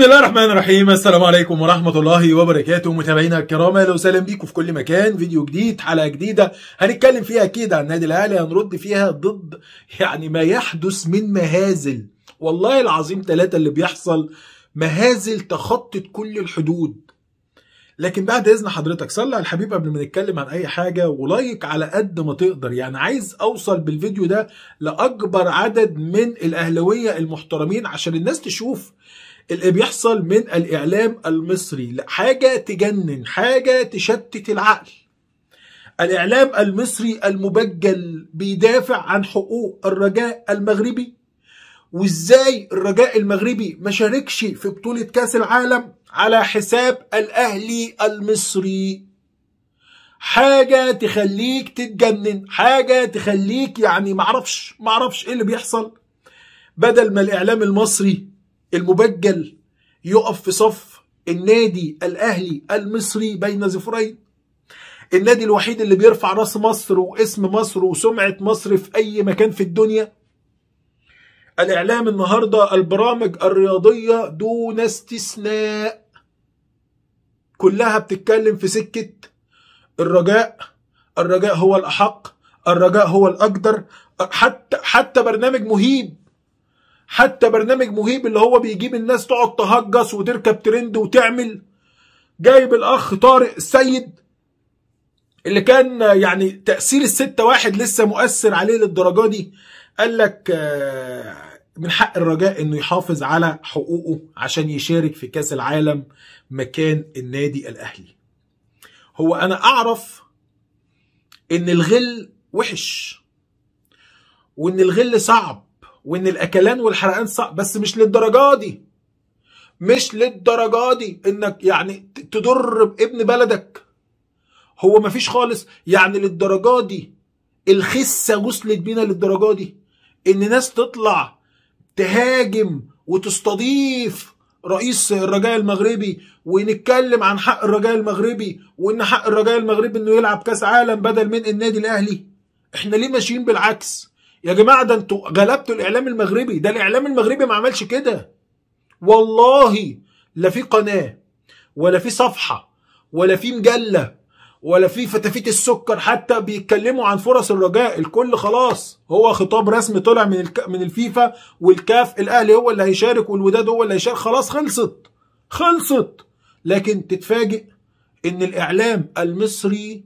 بسم الله الرحمن الرحيم السلام عليكم ورحمة الله وبركاته متابعينا الكرام اهلا وسهلا بيكم في كل مكان فيديو جديد حلقة جديدة هنتكلم فيها اكيد عن النادي الاهلي هنرد فيها ضد يعني ما يحدث من مهازل والله العظيم ثلاثة اللي بيحصل مهازل تخطت كل الحدود لكن بعد اذن حضرتك صلي على الحبيب قبل ما نتكلم عن اي حاجه ولايك على قد ما تقدر يعني عايز اوصل بالفيديو ده لاكبر عدد من الاهلاويه المحترمين عشان الناس تشوف اللي بيحصل من الإعلام المصري حاجة تجنن حاجة تشتت العقل الإعلام المصري المبجل بيدافع عن حقوق الرجاء المغربي وإزاي الرجاء المغربي ما شاركش في بطولة كأس العالم على حساب الأهلي المصري حاجة تخليك تتجنن حاجة تخليك يعني معرفش معرفش إيه اللي بيحصل بدل ما الإعلام المصري المبجل يقف في صف النادي الأهلي المصري بين ظفرين النادي الوحيد اللي بيرفع راس مصر واسم مصر وسمعة مصر في أي مكان في الدنيا الإعلام النهاردة البرامج الرياضية دون استثناء كلها بتتكلم في سكة الرجاء الرجاء هو الأحق الرجاء هو الأقدر حتى حتى برنامج مهيب حتى برنامج مهيب اللي هو بيجيب الناس تقعد تهجس وتركب ترند وتعمل جايب الاخ طارق السيد اللي كان يعني تاثير الستة واحد لسه مؤثر عليه للدرجه دي قال لك آه، من حق الرجاء انه يحافظ على حقوقه عشان يشارك في كاس العالم مكان النادي الاهلي هو انا اعرف ان الغل وحش وان الغل صعب وان الاكلان والحرقان صعب بس مش للدرجه دي مش للدرجه دي انك يعني تضر بابن بلدك هو مفيش خالص يعني للدرجه دي الخسه وصلت بينا للدرجه دي ان ناس تطلع تهاجم وتستضيف رئيس الرجاء المغربي ونتكلم عن حق الرجاء المغربي وان حق الرجاء المغربي انه يلعب كاس عالم بدل من النادي الاهلي احنا ليه ماشيين بالعكس يا جماعه ده انتوا غلبتوا الاعلام المغربي ده الاعلام المغربي ما عملش كده والله لا في قناه ولا في صفحه ولا في مجله ولا في فتافيت السكر حتى بيتكلموا عن فرص الرجاء الكل خلاص هو خطاب رسمي طلع من الك... من الفيفا والكاف الاهلي هو اللي هيشارك والوداد هو اللي هيشارك خلاص خلصت خلصت لكن تتفاجئ ان الاعلام المصري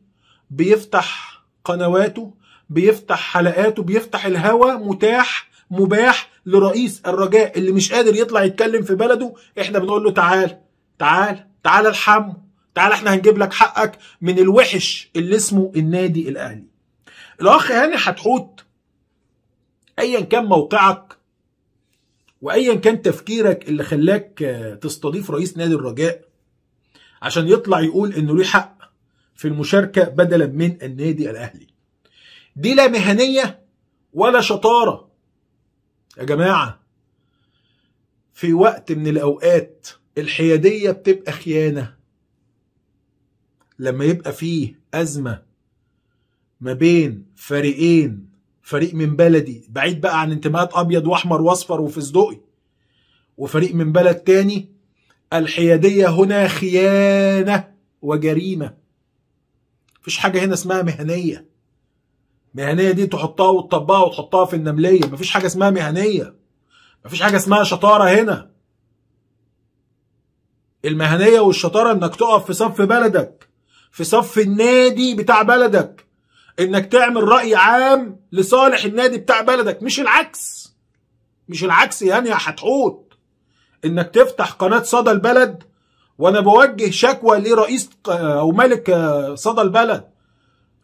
بيفتح قنواته بيفتح حلقاته بيفتح الهوا متاح مباح لرئيس الرجاء اللي مش قادر يطلع يتكلم في بلده احنا بنقول له تعال تعال تعال الحم تعال احنا هنجيب لك حقك من الوحش اللي اسمه النادي الاهلي الاخ هاني حتحوت ايا كان موقعك وايا كان تفكيرك اللي خلاك آه، تستضيف رئيس نادي الرجاء عشان يطلع يقول انه ليه حق في المشاركه بدلا من النادي الاهلي دي لا مهنية ولا شطارة يا جماعة في وقت من الأوقات الحيادية بتبقى خيانة لما يبقى فيه أزمة ما بين فريقين فريق من بلدي بعيد بقى عن انتماءات أبيض وأحمر وأصفر وفستقي وفريق من بلد تاني الحيادية هنا خيانة وجريمة مفيش حاجة هنا اسمها مهنية مهنيه دي تحطها وتطبقها وتحطها في النمليه مفيش حاجه اسمها مهنيه مفيش حاجه اسمها شطاره هنا المهنيه والشطاره انك تقف في صف بلدك في صف النادي بتاع بلدك انك تعمل راي عام لصالح النادي بتاع بلدك مش العكس مش العكس يعني يا حتحوت انك تفتح قناه صدى البلد وانا بوجه شكوى لرئيس آه، او ملك آه، صدى البلد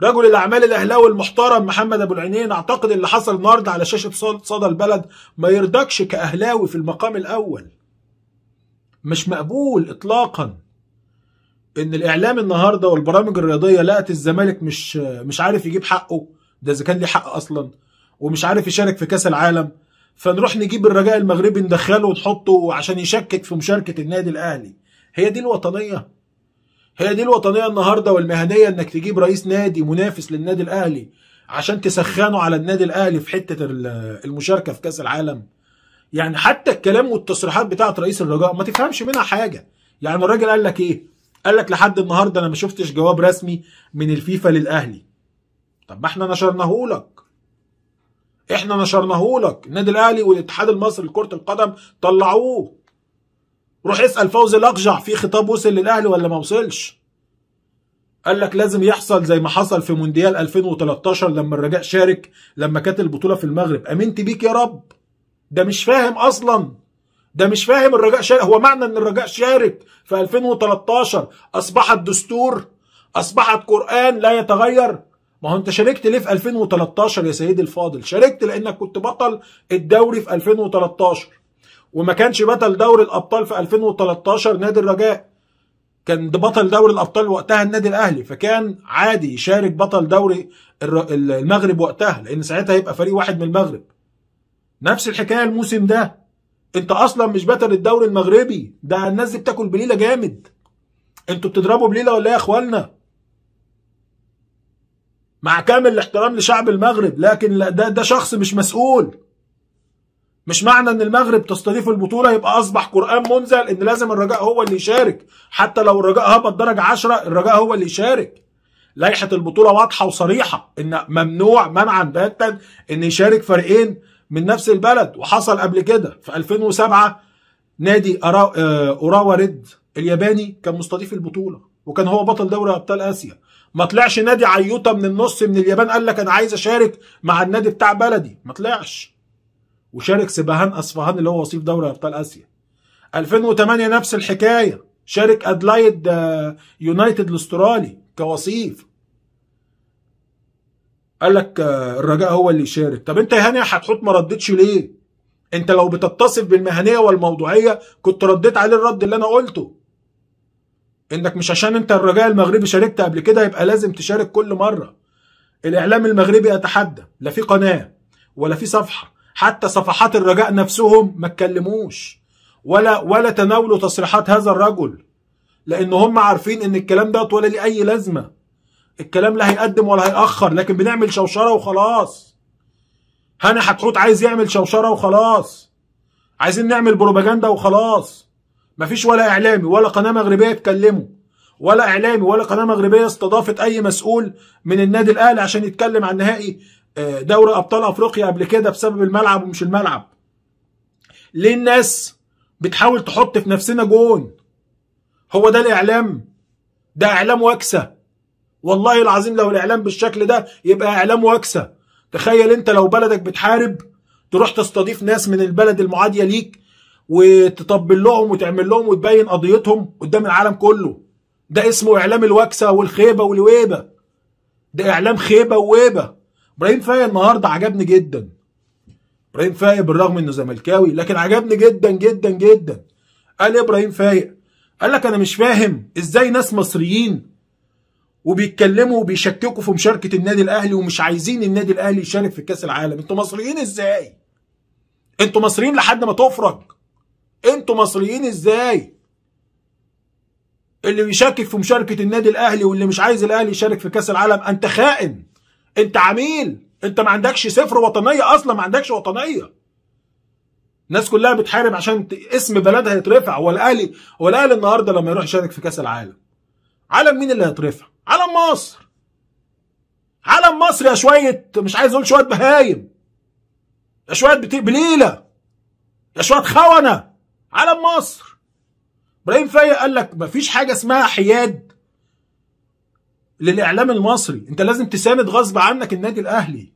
رجل الاعمال الاهلاوي المحترم محمد ابو العينين اعتقد اللي حصل النهارده على شاشه صدى البلد ما يرضكش كاهلاوي في المقام الاول مش مقبول اطلاقا ان الاعلام النهارده والبرامج الرياضيه لقت الزمالك مش مش عارف يجيب حقه ده اذا كان ليه حق اصلا ومش عارف يشارك في كاس العالم فنروح نجيب الرجاء المغربي ندخله ونحطه عشان يشكك في مشاركه النادي الاهلي هي دي الوطنيه هي دي الوطنيه النهارده والمهنيه انك تجيب رئيس نادي منافس للنادي الاهلي عشان تسخنه على النادي الاهلي في حته المشاركه في كاس العالم يعني حتى الكلام والتصريحات بتاعه رئيس الرجاء ما تفهمش منها حاجه يعني الراجل قال لك ايه قال لك لحد النهارده انا ما شفتش جواب رسمي من الفيفا للاهلي طب ما احنا نشرناه لك احنا نشرناه لك النادي الاهلي والاتحاد المصري لكره القدم طلعوه روح اسال فوزي الاقجع في خطاب وصل للاهلي ولا ما وصلش قال لك لازم يحصل زي ما حصل في مونديال 2013 لما الرجاء شارك لما كانت البطوله في المغرب امنت بيك يا رب ده مش فاهم اصلا ده مش فاهم الرجاء شارك هو معنى ان الرجاء شارك في 2013 اصبحت دستور اصبحت قران لا يتغير ما هو انت شاركت ليه في 2013 يا سيدي الفاضل شاركت لانك كنت بطل الدوري في 2013 وما كانش بطل دوري الابطال في 2013 نادي الرجاء كان بطل دوري الابطال وقتها النادي الاهلي فكان عادي يشارك بطل دوري المغرب وقتها لان ساعتها هيبقى فريق واحد من المغرب نفس الحكايه الموسم ده انت اصلا مش بطل الدوري المغربي ده الناس دي بتاكل بليله جامد انتوا بتضربوا بليله ولا إيه يا اخوانا مع كامل الاحترام لشعب المغرب لكن ده ده شخص مش مسؤول مش معنى ان المغرب تستضيف البطوله يبقى اصبح قران منزل ان لازم الرجاء هو اللي يشارك حتى لو الرجاء هبط درجه 10 الرجاء هو اللي يشارك لائحه البطوله واضحه وصريحه ان ممنوع منعا باتا ان يشارك فريقين من نفس البلد وحصل قبل كده في 2007 نادي آه، اوراوا ريد الياباني كان مستضيف البطوله وكان هو بطل دوري ابطال اسيا ما طلعش نادي عيوطه من النص من اليابان قال لك انا عايز اشارك مع النادي بتاع بلدي ما طلعش وشارك سباهان اصفهان اللي هو وصيف دوري ابطال اسيا 2008 نفس الحكايه شارك ادلايد آه، يونايتد الاسترالي كوصيف قال لك آه، الرجاء هو اللي يشارك طب انت يا هاني هتحط ما ردتش ليه انت لو بتتصف بالمهنيه والموضوعيه كنت رديت عليه الرد اللي انا قلته انك مش عشان انت الرجاء المغربي شاركت قبل كده يبقى لازم تشارك كل مره الاعلام المغربي اتحدى لا في قناه ولا في صفحه حتى صفحات الرجاء نفسهم ما اتكلموش ولا ولا تناولوا تصريحات هذا الرجل لان هم عارفين ان الكلام دوت ولا ليه اي لازمه الكلام لا هيقدم ولا هيأخر لكن بنعمل شوشره وخلاص هاني حتحوت عايز يعمل شوشره وخلاص عايزين نعمل بروباجندا وخلاص مفيش ولا اعلامي ولا قناه مغربيه اتكلموا ولا اعلامي ولا قناه مغربيه استضافت اي مسؤول من النادي الاهلي عشان يتكلم عن نهائي آه، دوري ابطال افريقيا قبل كده بسبب الملعب ومش الملعب ليه الناس بتحاول تحط في نفسنا جون هو ده الاعلام ده اعلام وكسه والله العظيم لو الاعلام بالشكل ده يبقى اعلام وكسه تخيل انت لو بلدك بتحارب تروح تستضيف ناس من البلد المعاديه ليك وتطبل لهم وتعمل لهم وتبين قضيتهم قدام العالم كله ده اسمه اعلام الوكسه والخيبه والويبه ده اعلام خيبه وويبه ابراهيم فايق النهارده عجبني جدا ابراهيم فايق بالرغم انه زملكاوي لكن عجبني جدا جدا جدا قال إيه ابراهيم فايق قال لك انا مش فاهم ازاي ناس مصريين وبيتكلموا وبيشككوا في مشاركه النادي الاهلي ومش عايزين النادي الاهلي يشارك في كاس العالم انتوا مصريين ازاي انتوا مصريين لحد ما تفرج انتوا مصريين ازاي اللي بيشكك في مشاركه النادي الاهلي واللي مش عايز الاهلي يشارك في كاس العالم انت خائن انت عميل انت ما عندكش صفر وطنيه اصلا ما عندكش وطنيه الناس كلها بتحارب عشان اسم بلدها يترفع هو الاهلي هو الاهلي النهارده لما يروح يشارك في كاس العالم علم مين اللي هيترفع علم مصر علم مصر يا شويه مش عايز اقول شويه بهايم يا شويه بليله يا شويه خونه علم مصر ابراهيم فايق قال لك مفيش حاجه اسمها حياد للاعلام المصري انت لازم تساند غصب عنك النادي الاهلي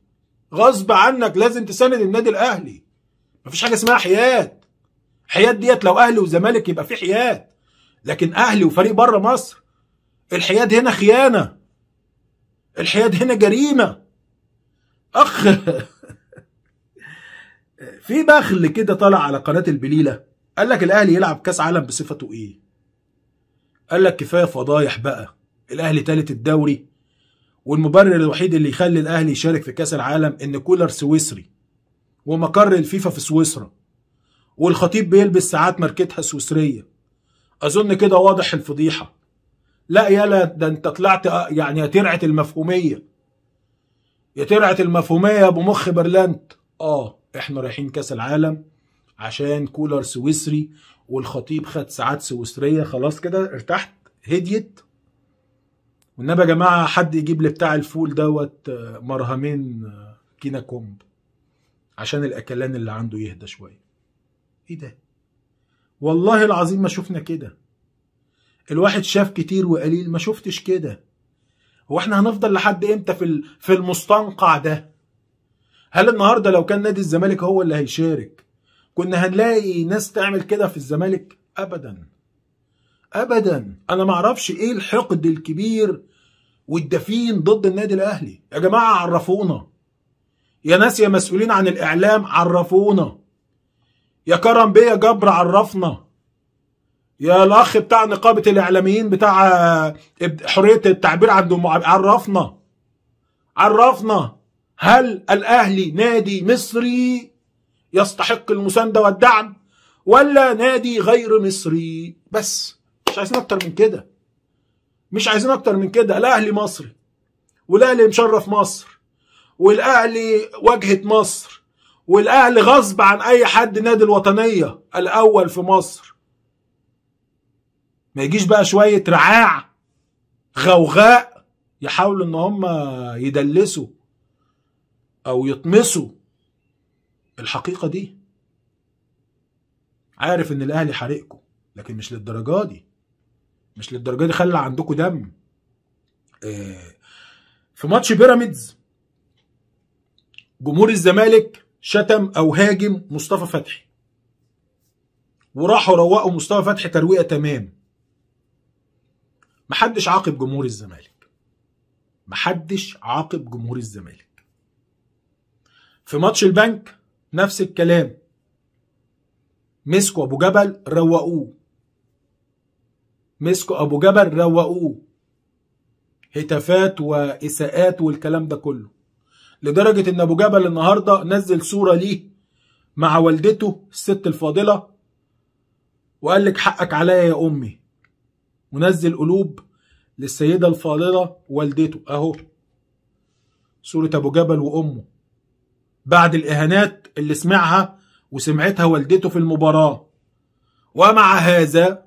غصب عنك لازم تساند النادي الاهلي مفيش حاجه اسمها حياد حياد ديت لو اهلي وزمالك يبقى في حياد لكن اهلي وفريق بره مصر الحياد هنا خيانه الحياد هنا جريمه اخ في بخل كده طلع على قناه البليله قال لك الاهلي يلعب كاس عالم بصفته ايه قال لك كفايه فضايح بقى الاهلي ثالث الدوري والمبرر الوحيد اللي يخلي الاهلي يشارك في كاس العالم ان كولر سويسري ومقر الفيفا في سويسرا والخطيب بيلبس ساعات ماركتها سويسريه اظن كده واضح الفضيحه لا يالا ده انت طلعت آه، يعني يا ترعه المفهوميه يا ترعه المفهوميه يا ابو مخ برلنت اه احنا رايحين كاس العالم عشان كولر سويسري والخطيب خد ساعات سويسريه خلاص كده ارتحت هديت والنبي يا جماعه حد يجيب لي بتاع الفول دوت آه، مرهمين آه، كينا كومب عشان الاكلان اللي عنده يهدى شويه ايه ده والله العظيم ما شفنا كده الواحد شاف كتير وقليل ما شفتش كده هو احنا هنفضل لحد امتى في في المستنقع ده هل النهارده لو كان نادي الزمالك هو اللي هيشارك كنا هنلاقي ناس تعمل كده في الزمالك ابدا ابدا انا ما اعرفش ايه الحقد الكبير والدفين ضد النادي الاهلي يا جماعه عرفونا يا ناس يا مسؤولين عن الاعلام عرفونا يا كرم بيه جبر عرفنا يا الاخ بتاع نقابه الاعلاميين بتاع آه، حريه التعبير عنده عرفنا عرفنا هل الاهلي نادي مصري يستحق المسانده والدعم ولا نادي غير مصري بس مش عايزين اكتر من كده مش عايزين اكتر من كده الاهلي مصري والاهلي مشرف مصر والاهلي واجهه مصر والاهلي غصب عن اي حد نادي الوطنيه الاول في مصر ما يجيش بقى شويه رعاع غوغاء يحاولوا ان هم يدلسوا او يطمسوا الحقيقه دي عارف ان الاهلي حريقكم لكن مش للدرجه دي مش للدرجه دي خلى عندكم دم آه، في ماتش بيراميدز جمهور الزمالك شتم او هاجم مصطفى فتحي وراحوا روقوا مصطفى فتحي ترويقه تمام محدش عاقب جمهور الزمالك محدش عاقب جمهور الزمالك في ماتش البنك نفس الكلام مسكوا ابو جبل روقوه مسكوا ابو جبل روقوه هتافات واساءات والكلام ده كله لدرجه ان ابو جبل النهارده نزل صوره ليه مع والدته الست الفاضله وقال لك حقك عليا يا امي ونزل قلوب للسيده الفاضله والدته اهو صوره ابو جبل وامه بعد الاهانات اللي سمعها وسمعتها والدته في المباراه ومع هذا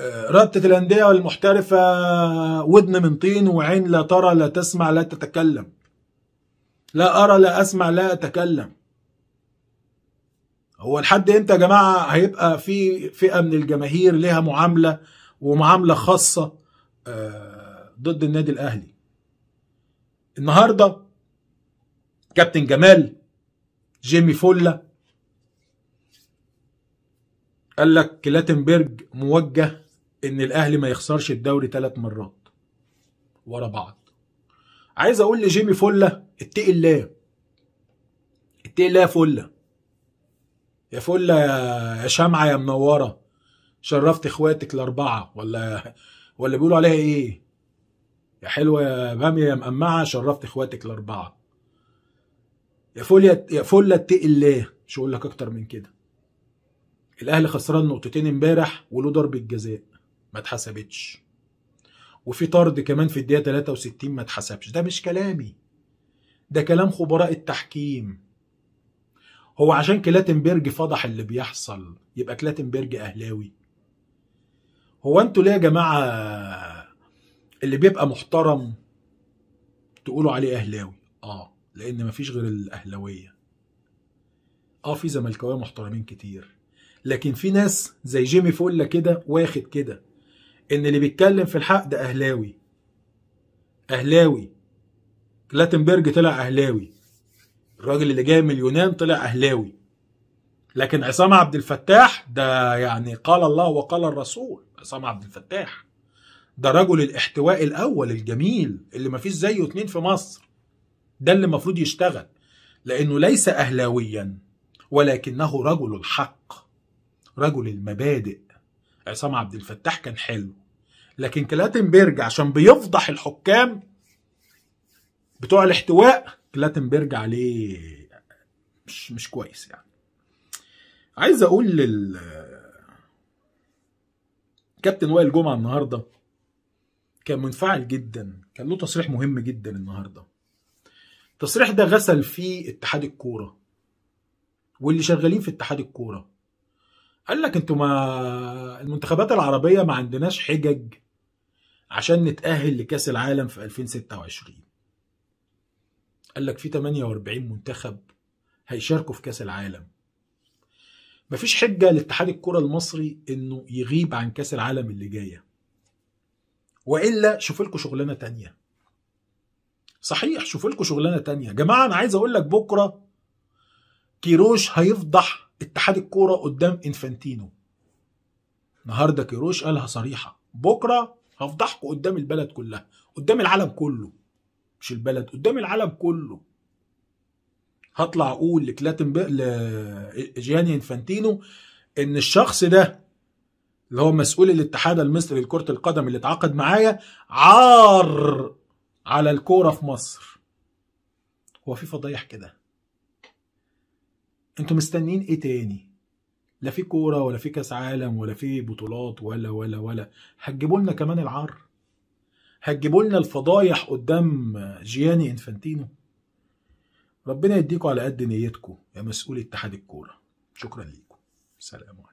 رابطة الأندية المحترفة ودن من طين وعين لا ترى لا تسمع لا تتكلم لا أرى لا أسمع لا أتكلم هو لحد امتى يا جماعة هيبقى في فئة من الجماهير لها معاملة ومعاملة خاصة آه، ضد النادي الأهلي النهاردة كابتن جمال جيمي فولا قال لك كلاتنبرج موجه ان الاهلي ما يخسرش الدوري ثلاث مرات ورا بعض عايز اقول لجيمي فله اتقي الله اتقي الله يا فله يا فله يا شمعه يا منوره شرفت اخواتك الاربعه ولا ولا بيقولوا عليها ايه يا حلوه يا باميه يا مقمعه شرفت اخواتك الاربعه يا فله يا فله اتقي الله مش هقول لك اكتر من كده الاهلي خسران نقطتين امبارح وله ضربه جزاء ما اتحسبتش وفي طرد كمان في الدقيقه 63 ما اتحسبش ده مش كلامي ده كلام خبراء التحكيم هو عشان كلاتنبرج فضح اللي بيحصل يبقى كلاتنبرج اهلاوي هو انتوا ليه يا جماعه اللي بيبقى محترم تقولوا عليه اهلاوي اه لان مفيش غير الاهلاويه اه في زملكاويه محترمين كتير لكن في ناس زي جيمي فولا كده واخد كده ان اللي بيتكلم في الحق ده اهلاوي اهلاوي كلاتنبرج طلع اهلاوي الراجل اللي جاي من اليونان طلع اهلاوي لكن عصام عبد الفتاح ده يعني قال الله وقال الرسول عصام عبد الفتاح ده رجل الاحتواء الاول الجميل اللي ما فيش زيه اتنين في مصر ده اللي المفروض يشتغل لانه ليس اهلاويا ولكنه رجل الحق رجل المبادئ عصام عبد الفتاح كان حلو لكن كلاتنبرج عشان بيفضح الحكام بتوع الاحتواء كلاتنبرج عليه مش مش كويس يعني عايز اقول لل كابتن وائل جمعه النهارده كان منفعل جدا كان له تصريح مهم جدا النهارده التصريح ده غسل فيه اتحاد الكوره واللي شغالين في اتحاد الكوره قال لك انتوا ما المنتخبات العربيه ما عندناش حجج عشان نتاهل لكاس العالم في 2026 قال لك في 48 منتخب هيشاركوا في كاس العالم مفيش حجه لاتحاد الكره المصري انه يغيب عن كاس العالم اللي جايه والا شوف لكم شغلانه تانية صحيح شوف لكم شغلانه تانية يا جماعه انا عايز اقول لك بكره كيروش هيفضح اتحاد الكوره قدام انفانتينو النهارده كيروش قالها صريحه بكره هفضحكم قدام البلد كلها قدام العالم كله مش البلد قدام العالم كله هطلع اقول لكلاتن لجياني انفانتينو ان الشخص ده اللي هو مسؤول الاتحاد المصري لكره القدم اللي اتعاقد معايا عار على الكوره في مصر هو في فضايح كده انتوا مستنين ايه تاني لا في كوره ولا في كاس عالم ولا في بطولات ولا ولا ولا هتجيبوا لنا كمان العار هتجيبوا لنا الفضايح قدام جياني انفانتينو ربنا يديكم على قد نيتكم يا مسؤول اتحاد الكوره شكرا ليكم سلام عليكم